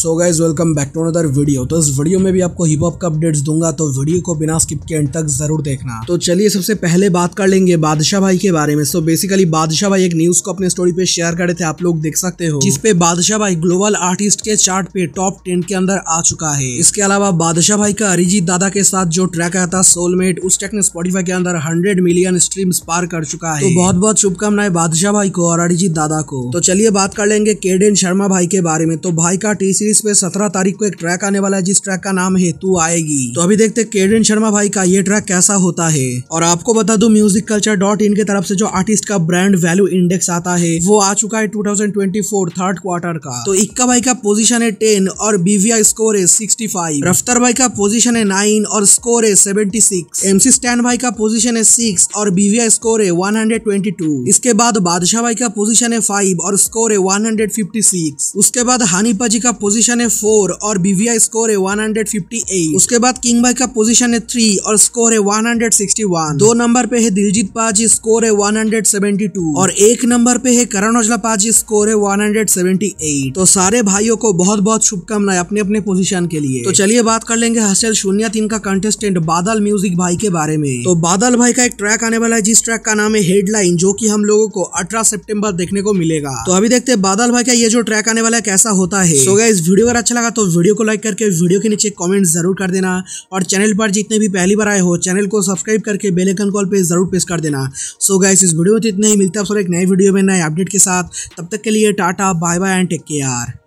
so guys welcome back to another video तो इस video में भी आपको हिप हॉप का अपडेट्स दूंगा तो वीडियो को बिना स्किप के एंड तक जरूर देखना तो चलिए सबसे पहले बात कर लेंगे बादशाह भाई के बारे में सो बेसिकली बादशाह भाई एक न्यूज को अपने स्टोरी पे शेयर करे थे आप लोग देख सकते हो जिसपे बादशाह भाई ग्लोबल आर्टिस्ट के चार्ट पे टॉप टेन के अंदर आ चुका है इसके अलावा बादशाह भाई का अरिजीत दादा के साथ जो ट्रैक आया था सोलमेट उस ट्रैक ने स्पॉटीफाई के अंदर हंड्रेड मिलियन स्ट्रीम पार कर चुका है तो बहुत बहुत शुभकामनाएं बादशाह भाई को और अरिजीत दादा को तो चलिए बात कर लेंगे केडेन शर्मा भाई के बारे में तो भाई का टी सीरीज पे सत्रह तारीख को एक ट्रैक आने वाला है जिस ट्रैक का नाम है तू आएगी तो अभी देखते केडन शर्मा भाई का ये ट्रैक कैसा होता है और आपको बता दू म्यूजिक कल्चर डॉट इन के तरफ से जो आर्टिस्ट का ब्रांड वैल्यू इंडेक्स आता है वो आ चुका है टू थर्ड क्वार्टर का तो इक्का भाई का पोजिशन है टेन और बीवीआई स्कोर है सिक्सटी फाइव रफ्तार भाई का पोजिशन है नाइन और स्कोर है सेवेंटी सिक्स एमसी स्टैंड भाई का पोजिशन है सिक्स और बीवीआई स्कोर है वन हंड्रेड ट्वेंटी टू इसके बाद बादशाह भाई का पोजिशन है फाइव और स्कोर है वन हंड्रेड फिफ्टी सिक्स उसके बाद हानिपा जी का पोजिशन पोजीशन है फोर और बीवीआई स्कोर है एट उसके बाद किंग भाई का पोजीशन है थ्री और स्कोर है वन दो नंबर पे है दिलजीत पाजी स्कोर है टू और एक नंबर पे है करण औजला पाजी स्कोर है एट तो सारे भाइयों को बहुत बहुत शुभकामनाएं अपने अपने पोजिशन के लिए तो चलिए बात कर लेंगे हर्षल शून्य तीन का कंटेस्टेंट बादल म्यूजिक भाई के बारे में तो बादल भाई का एक ट्रैक आने वाला है जिस ट्रैक का नाम है हेडलाइन जो की हम लोगों को अठारह सेप्टेम्बर देखने को मिलेगा तो अभी देखते बादल भाई का ये जो ट्रैक आने वाला है कैसा होता है सो so वीडियो अगर अच्छा लगा तो वीडियो को लाइक करके वीडियो के नीचे कमेंट जरूर कर देना और चैनल पर जितने भी पहली बार आए हो चैनल को सब्सक्राइब करके बेलेकन कॉल पर जरूर प्रेस कर देना सो so गाइस इस वीडियो में तो इतना ही मिलता है एक नए वीडियो में नए अपडेट के साथ तब तक के लिए tata bye bye and take care